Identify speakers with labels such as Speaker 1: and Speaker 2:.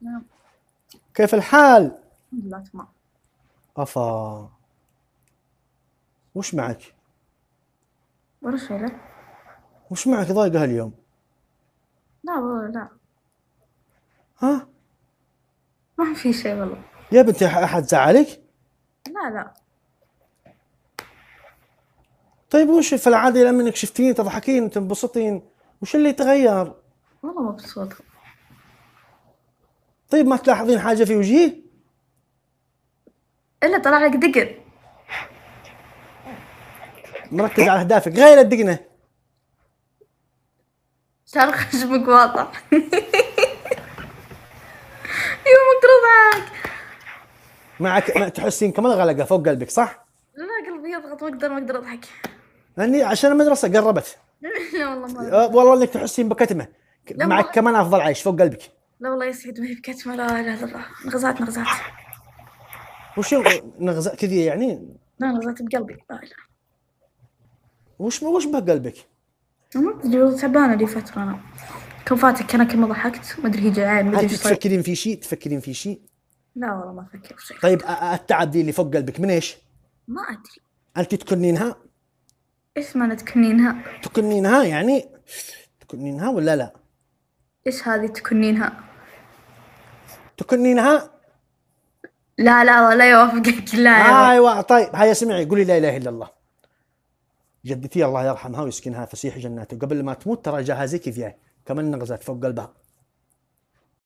Speaker 1: نعم. كيف الحال؟ الحمد لله تمام افا وش معك؟ ولا وش معك ضايقة اليوم؟ لا والله لا ها؟ ما في شيء والله يا بنتي احد زعلك؟ لا لا طيب وش في العادة لما انك شفتين تضحكين وتنبسطين وش اللي تغير؟ والله مبسوطة طيب ما تلاحظين حاجة في وجهي؟ إلا طلع لك دقن مركز على أهدافك غير الدقنة شعر خشمك واضح يومك رضعك معك ما تحسين كمان غلقة فوق قلبك صح؟ لا قلبي يضغط ما أقدر ما أقدر أضحك لأني عشان المدرسة قربت لا والله ما أه، والله إنك تحسين بكتمة معك كمان أفضل عيش فوق قلبك لا والله يسعد ما هي ما لا لا لا نغزات نغزات وش نغزات كذي يعني؟ لا نغزات بقلبي لا لا وش وش بقلبك؟ ما أمم، ادري تعبانه لي فتره انا كم فاتك انا كم ضحكت ما ادري هي جعان ما ادري تفكرين في شيء تفكرين في شيء؟ لا والله ما افكر في شيء طيب التعب دي اللي فوق قلبك من ايش؟ ما ادري انت تكنينها؟ ايش معنى تكنينها؟ تكنينها يعني تكنينها ولا لا؟ ايش هذه تكنينها؟ تكنينها لا لا ولا يوفقك لا ايوه طيب هيا سمعي قولي لا اله الا الله جدتي الله يرحمها ويسكنها فسيح جناته قبل ما تموت ترى جهازك فيها يعني؟ كمان نغزت فوق قلبها